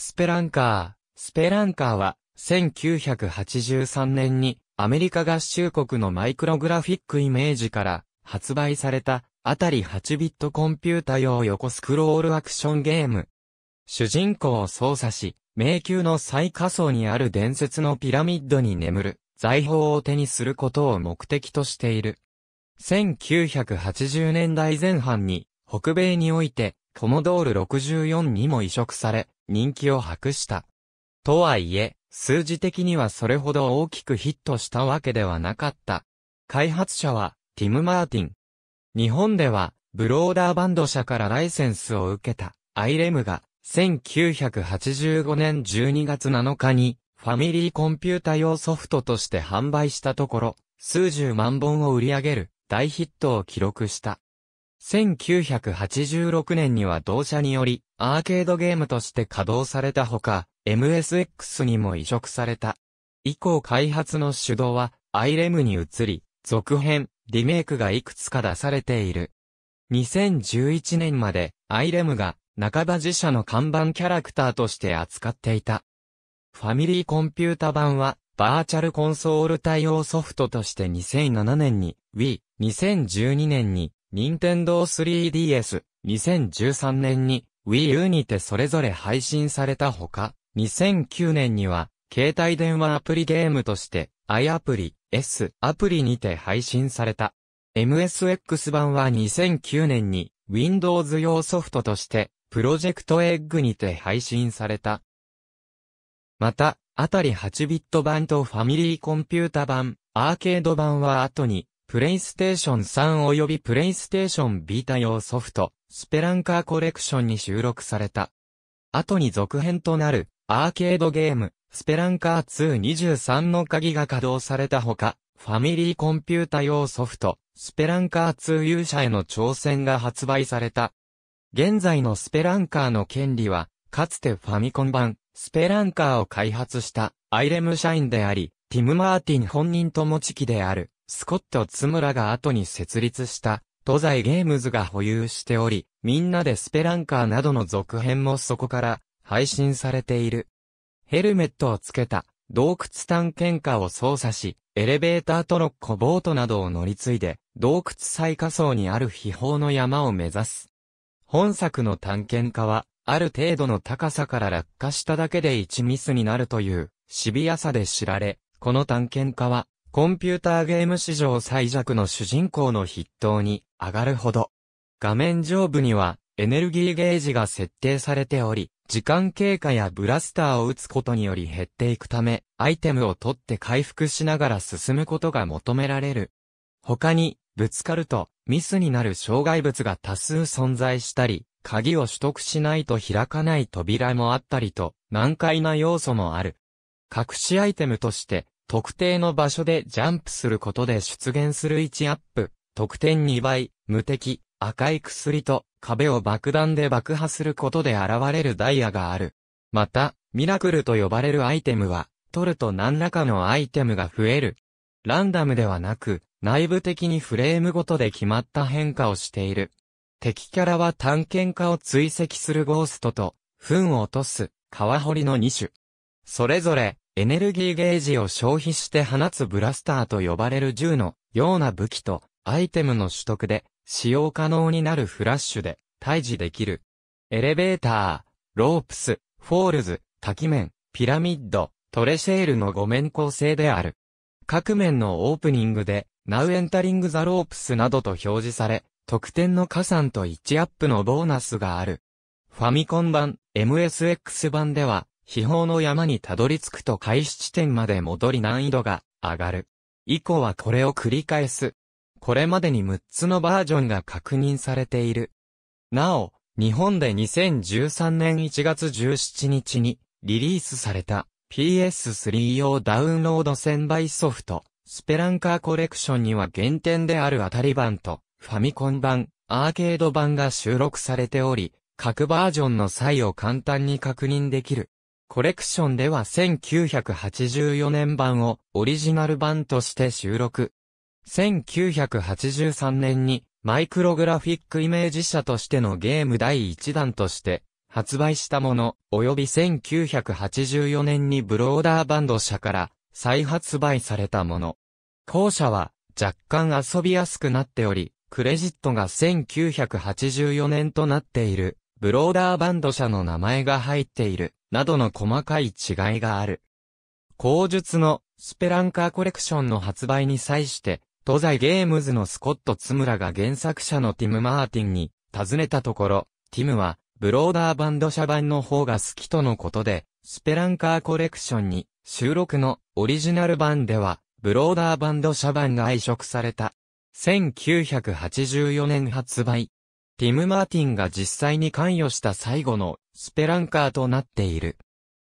スペランカー。スペランカーは、1983年に、アメリカ合衆国のマイクログラフィックイメージから、発売された、あたり8ビットコンピュータ用横スクロールアクションゲーム。主人公を操作し、迷宮の最下層にある伝説のピラミッドに眠る、財宝を手にすることを目的としている。1980年代前半に、北米において、ポモドール64にも移植され、人気を博した。とはいえ、数字的にはそれほど大きくヒットしたわけではなかった。開発者は、ティム・マーティン。日本では、ブローダーバンド社からライセンスを受けた、アイレムが、1985年12月7日に、ファミリーコンピュータ用ソフトとして販売したところ、数十万本を売り上げる、大ヒットを記録した。1986年には同社により、アーケードゲームとして稼働されたほか、MSX にも移植された。以降開発の主導は、IREM に移り、続編、リメイクがいくつか出されている。2011年まで、IREM が、半ば自社の看板キャラクターとして扱っていた。ファミリーコンピュータ版は、バーチャルコンソール対応ソフトとして2007年に Wii、2012年に Nintendo 3DS、2013年に Wii U にてそれぞれ配信されたほか、2009年には、携帯電話アプリゲームとして、i アプリ、S アプリにて配信された。MSX 版は2009年に Windows 用ソフトとしてプロジェクトエッグにて配信された。また、あたり8ビット版とファミリーコンピュータ版、アーケード版は後にプレイステーション3及びプレイステーションビータ用ソフト、スペランカーコレクションに収録された。後に続編となる、アーケードゲーム、スペランカー223の鍵が稼働されたほか、ファミリーコンピュータ用ソフト、スペランカー2勇者への挑戦が発売された。現在のスペランカーの権利は、かつてファミコン版、スペランカーを開発した、アイレム社員であり、ティム・マーティン本人とも知きである。スコット・ツムラが後に設立した、東西ゲームズが保有しており、みんなでスペランカーなどの続編もそこから配信されている。ヘルメットをつけた洞窟探検家を操作し、エレベーターとロッコボートなどを乗り継いで、洞窟最下層にある秘宝の山を目指す。本作の探検家は、ある程度の高さから落下しただけで1ミスになるという、シビアさで知られ、この探検家は、コンピューターゲーム史上最弱の主人公の筆頭に上がるほど。画面上部にはエネルギーゲージが設定されており、時間経過やブラスターを打つことにより減っていくため、アイテムを取って回復しながら進むことが求められる。他に、ぶつかると、ミスになる障害物が多数存在したり、鍵を取得しないと開かない扉もあったりと、難解な要素もある。隠しアイテムとして、特定の場所でジャンプすることで出現する置アップ、得点2倍、無敵、赤い薬と壁を爆弾で爆破することで現れるダイヤがある。また、ミラクルと呼ばれるアイテムは、取ると何らかのアイテムが増える。ランダムではなく、内部的にフレームごとで決まった変化をしている。敵キャラは探検家を追跡するゴーストと、糞を落とす、川掘りの2種。それぞれ、エネルギーゲージを消費して放つブラスターと呼ばれる銃のような武器とアイテムの取得で使用可能になるフラッシュで退治できる。エレベーター、ロープス、フォールズ、滝面、ピラミッド、トレシェールの5面構成である。各面のオープニングで Now Entering the Ropes などと表示され、得点の加算と1アップのボーナスがある。ファミコン版、MSX 版では、秘宝の山にたどり着くと開始地点まで戻り難易度が上がる。以降はこれを繰り返す。これまでに6つのバージョンが確認されている。なお、日本で2013年1月17日にリリースされた PS3 用ダウンロード専売ソフト、スペランカーコレクションには原点である当たり版とファミコン版、アーケード版が収録されており、各バージョンの際を簡単に確認できる。コレクションでは1984年版をオリジナル版として収録。1983年にマイクログラフィックイメージ社としてのゲーム第1弾として発売したもの、及び1984年にブローダーバンド社から再発売されたもの。後者は若干遊びやすくなっており、クレジットが1984年となっている、ブローダーバンド社の名前が入っている。などの細かい違いがある。口述のスペランカーコレクションの発売に際して、東西ゲームズのスコット・ツムラが原作者のティム・マーティンに尋ねたところ、ティムは、ブローダーバンド社版の方が好きとのことで、スペランカーコレクションに収録のオリジナル版では、ブローダーバンド社版が移植された。1984年発売、ティム・マーティンが実際に関与した最後のスペランカーとなっている。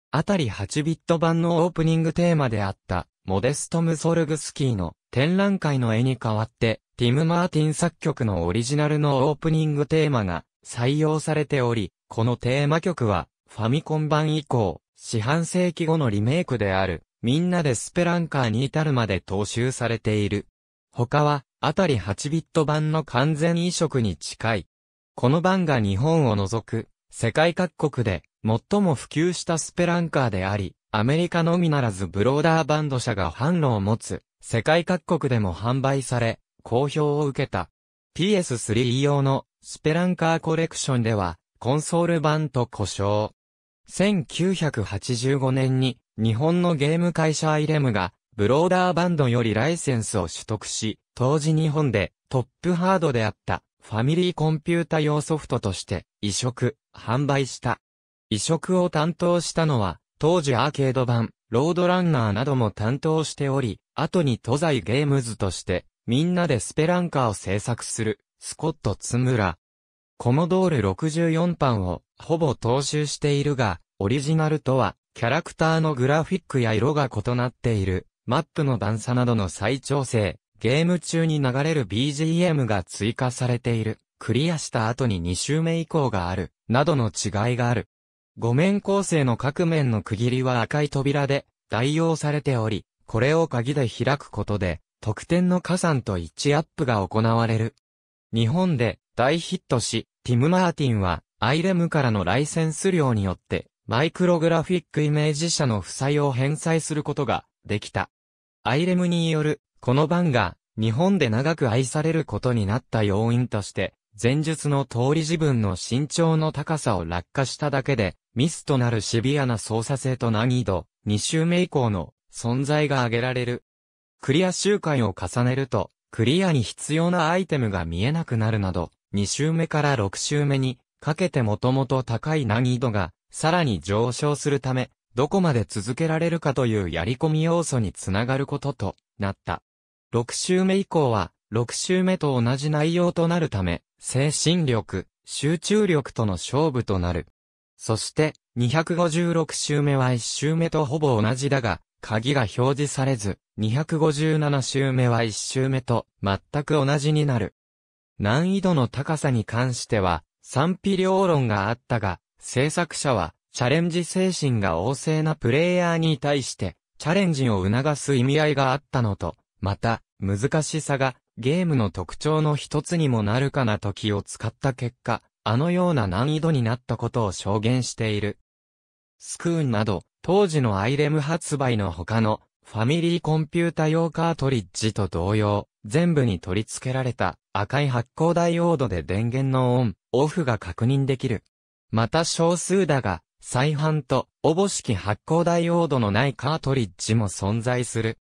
あたり8ビット版のオープニングテーマであったモデスト・ムソルグスキーの展覧会の絵に代わってティム・マーティン作曲のオリジナルのオープニングテーマが採用されており、このテーマ曲はファミコン版以降、四半世紀後のリメイクである、みんなでスペランカーに至るまで踏襲されている。他は、あたり8ビット版の完全移植に近い、この版が日本を除く、世界各国で、最も普及したスペランカーであり、アメリカのみならずブローダーバンド社が販路を持つ、世界各国でも販売され、好評を受けた。PS3 用のスペランカーコレクションでは、コンソール版と故障。1985年に、日本のゲーム会社アイレムが、ブローダーバンドよりライセンスを取得し、当時日本でトップハードであったファミリーコンピュータ用ソフトとして移植、販売した。移植を担当したのは、当時アーケード版、ロードランナーなども担当しており、後に東西ゲームズとして、みんなでスペランカーを制作する、スコット・ツムラ。コモドール64版を、ほぼ踏襲しているが、オリジナルとは、キャラクターのグラフィックや色が異なっている、マップの段差などの再調整、ゲーム中に流れる BGM が追加されている、クリアした後に2周目以降がある、などの違いがある。5面構成の各面の区切りは赤い扉で代用されており、これを鍵で開くことで、得点の加算と一致アップが行われる。日本で大ヒットし、ティム・マーティンは、アイレムからのライセンス料によって、マイクログラフィックイメージ社の負債を返済することができた。アイレムによるこの番が日本で長く愛されることになった要因として、前述の通り自分の身長の高さを落下しただけで、ミスとなるシビアな操作性と難易度、2周目以降の存在が挙げられる。クリア周回を重ねると、クリアに必要なアイテムが見えなくなるなど、2周目から6周目にかけてもともと高い難易度がさらに上昇するため、どこまで続けられるかというやり込み要素につながることとなった。6週目以降は、6週目と同じ内容となるため、精神力、集中力との勝負となる。そして、256週目は1週目とほぼ同じだが、鍵が表示されず、257週目は1週目と全く同じになる。難易度の高さに関しては、賛否両論があったが、制作者は、チャレンジ精神が旺盛なプレイヤーに対して、チャレンジを促す意味合いがあったのと、また、難しさがゲームの特徴の一つにもなるかな時を使った結果、あのような難易度になったことを証言している。スクーンなど、当時のアイレム発売の他のファミリーコンピュータ用カートリッジと同様、全部に取り付けられた赤い発光ダイオードで電源のオン、オフが確認できる。また少数だが、再販と、おぼしき発光ダイオードのないカートリッジも存在する。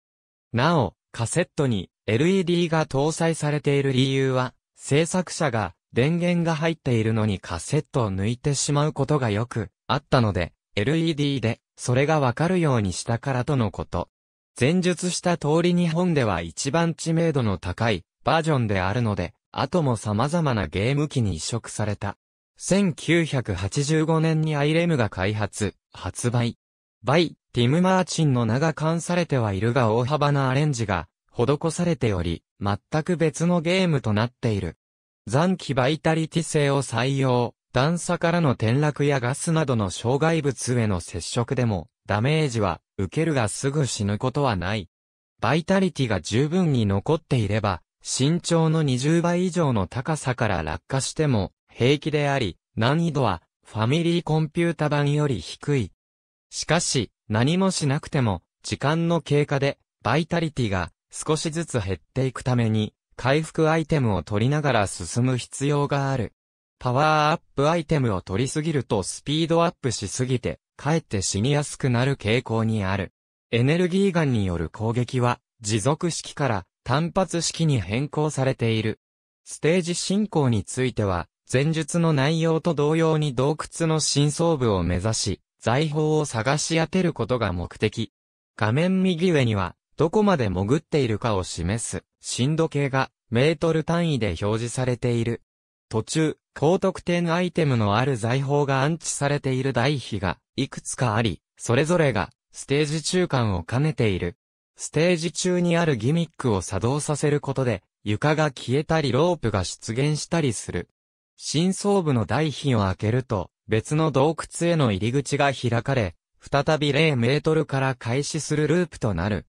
なお、カセットに LED が搭載されている理由は、制作者が電源が入っているのにカセットを抜いてしまうことがよくあったので、LED でそれがわかるようにしたからとのこと。前述した通り日本では一番知名度の高いバージョンであるので、後も様々なゲーム機に移植された。1985年にアイレムが開発、発売。バイ、ティム・マーチンの名が冠されてはいるが大幅なアレンジが施されており、全く別のゲームとなっている。残機バイタリティ性を採用、段差からの転落やガスなどの障害物への接触でも、ダメージは受けるがすぐ死ぬことはない。バイタリティが十分に残っていれば、身長の20倍以上の高さから落下しても平気であり、難易度はファミリーコンピュータ版より低い。しかし、何もしなくても、時間の経過で、バイタリティが少しずつ減っていくために、回復アイテムを取りながら進む必要がある。パワーアップアイテムを取りすぎるとスピードアップしすぎて、かえって死にやすくなる傾向にある。エネルギーガンによる攻撃は、持続式から単発式に変更されている。ステージ進行については、前述の内容と同様に洞窟の深層部を目指し、財宝を探し当てることが目的。画面右上には、どこまで潜っているかを示す、深度計が、メートル単位で表示されている。途中、高得点アイテムのある財宝が安置されている台碑が、いくつかあり、それぞれが、ステージ中間を兼ねている。ステージ中にあるギミックを作動させることで、床が消えたりロープが出現したりする。新装部の代皮を開けると、別の洞窟への入り口が開かれ、再び0メートルから開始するループとなる。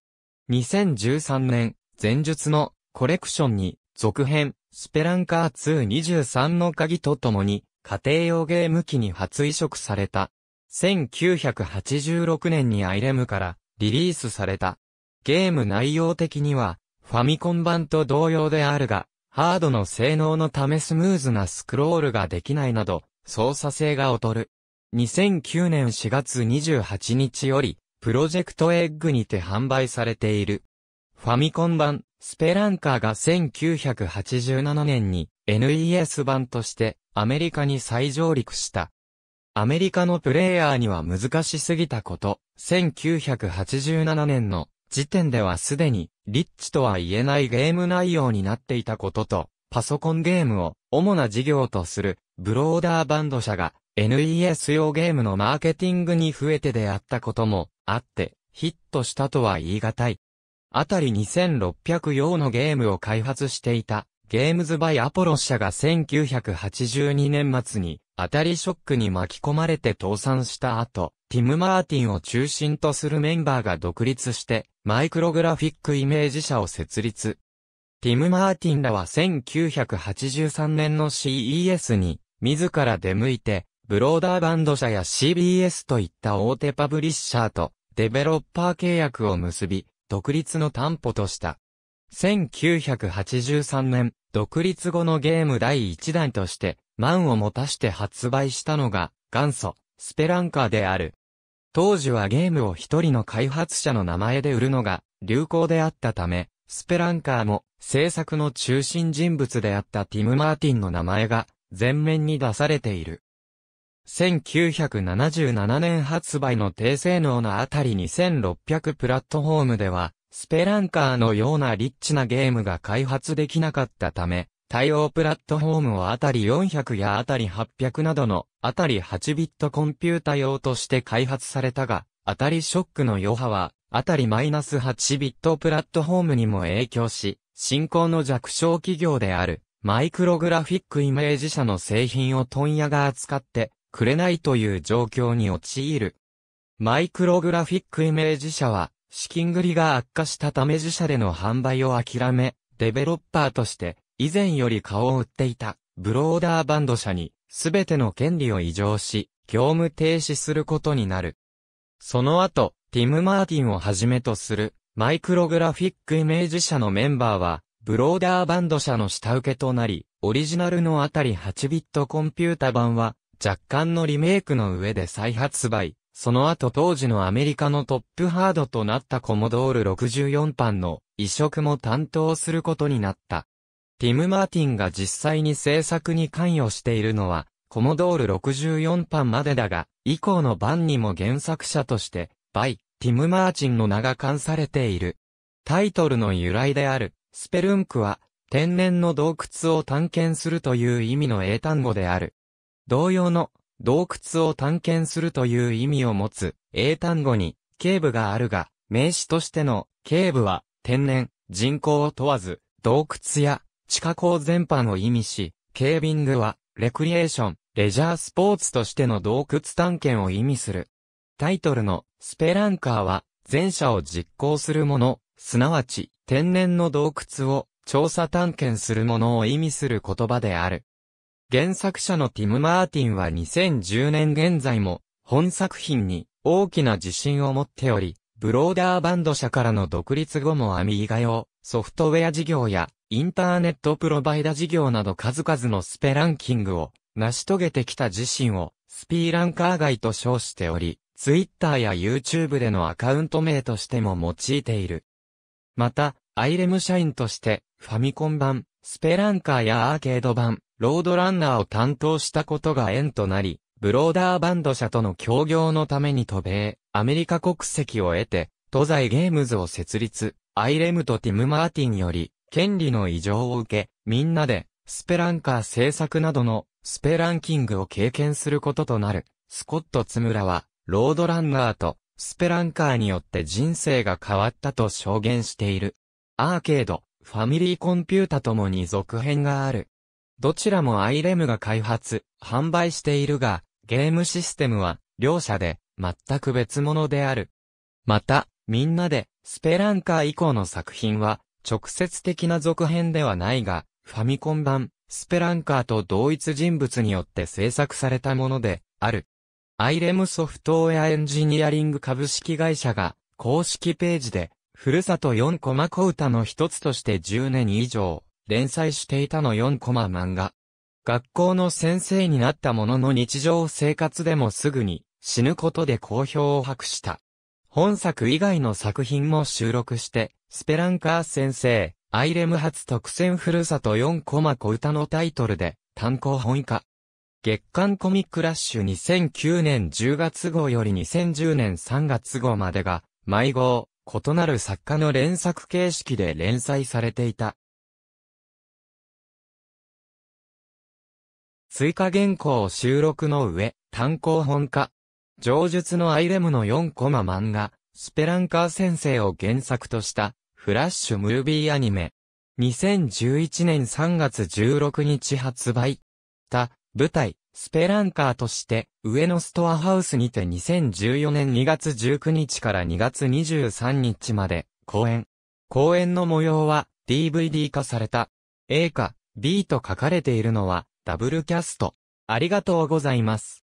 2013年、前述のコレクションに、続編、スペランカー223の鍵とともに、家庭用ゲーム機に初移植された。1986年にアイレムからリリースされた。ゲーム内容的には、ファミコン版と同様であるが、ハードの性能のためスムーズなスクロールができないなど、操作性が劣る。2009年4月28日より、プロジェクトエッグにて販売されている。ファミコン版、スペランカーが1987年に NES 版としてアメリカに再上陸した。アメリカのプレイヤーには難しすぎたこと、1987年の時点ではすでに、リッチとは言えないゲーム内容になっていたことと、パソコンゲームを主な事業とする、ブローダーバンド社が NES 用ゲームのマーケティングに増えて出会ったこともあって、ヒットしたとは言い難い。あたり2600用のゲームを開発していた、ゲームズバイアポロ社が1982年末に当たりショックに巻き込まれて倒産した後、ティム・マーティンを中心とするメンバーが独立して、マイクログラフィックイメージ社を設立。ティム・マーティンらは1983年の CES に、自ら出向いて、ブローダーバンド社や CBS といった大手パブリッシャーと、デベロッパー契約を結び、独立の担保とした。1983年、独立後のゲーム第1弾として、満を持たして発売したのが、元祖、スペランカーである。当時はゲームを一人の開発者の名前で売るのが流行であったため、スペランカーも制作の中心人物であったティム・マーティンの名前が前面に出されている。1977年発売の低性能なあたり2600プラットフォームでは、スペランカーのようなリッチなゲームが開発できなかったため、対応プラットフォームをあたり400やあたり800などのあたり8ビットコンピュータ用として開発されたが、あたりショックの余波は、あたりマイナス8ビットプラットフォームにも影響し、新興の弱小企業である、マイクログラフィックイメージ社の製品を問屋が扱ってくれないという状況に陥る。マイクログラフィックイメージ社は、資金繰りが悪化したため自社での販売を諦め、デベロッパーとして以前より顔を売っていた、ブローダーバンド社に、すべての権利を移譲し、業務停止することになる。その後、ティム・マーティンをはじめとする、マイクログラフィックイメージ社のメンバーは、ブローダーバンド社の下請けとなり、オリジナルのあたり8ビットコンピュータ版は、若干のリメイクの上で再発売。その後当時のアメリカのトップハードとなったコモドール64版の移植も担当することになった。ティム・マーティンが実際に制作に関与しているのは、コモドール64版までだが、以降の版にも原作者として、バイ、ティム・マーチンの名が冠されている。タイトルの由来である、スペルンクは、天然の洞窟を探検するという意味の英単語である。同様の、洞窟を探検するという意味を持つ、英単語に、警部があるが、名詞としての、警部は、天然、人口を問わず、洞窟や、地下港全般を意味し、ケービングは、レクリエーション、レジャースポーツとしての洞窟探検を意味する。タイトルの、スペランカーは、前者を実行するもの、すなわち、天然の洞窟を、調査探検するものを意味する言葉である。原作者のティム・マーティンは2010年現在も、本作品に大きな自信を持っており、ブローダーバンド社からの独立後もアミーガ用、ソフトウェア事業やインターネットプロバイダ事業など数々のスペランキングを成し遂げてきた自身をスピーランカー街と称しており、ツイッターや YouTube でのアカウント名としても用いている。また、アイレム社員としてファミコン版、スペランカーやアーケード版、ロードランナーを担当したことが縁となり、ブローダーバンド社との協業のために渡米、アメリカ国籍を得て、東西ゲームズを設立、アイレムとティム・マーティンより、権利の異常を受け、みんなで、スペランカー制作などの、スペランキングを経験することとなる。スコット・ツムラは、ロードランナーと、スペランカーによって人生が変わったと証言している。アーケード、ファミリーコンピュータともに続編がある。どちらもアイレムが開発、販売しているが、ゲームシステムは、両者で、全く別物である。また、みんなで、スペランカー以降の作品は、直接的な続編ではないが、ファミコン版、スペランカーと同一人物によって制作されたもので、ある。アイレムソフトウェアエンジニアリング株式会社が、公式ページで、ふるさと4コマ小歌の一つとして10年以上、連載していたの4コマ漫画。学校の先生になったものの日常生活でもすぐに、死ぬことで好評を博した。本作以外の作品も収録して、スペランカー先生、アイレム発特選ふるさと4コマ小歌のタイトルで単行本化。月刊コミックラッシュ2009年10月号より2010年3月号までが、毎号、異なる作家の連作形式で連載されていた。追加原稿収録の上、単行本化。上述のアイレムの4コマ漫画、スペランカー先生を原作とした、フラッシュムービーアニメ。2011年3月16日発売。た、舞台、スペランカーとして、上野ストアハウスにて2014年2月19日から2月23日まで、公演。公演の模様は、DVD 化された。A か B と書かれているのは、ダブルキャスト。ありがとうございます。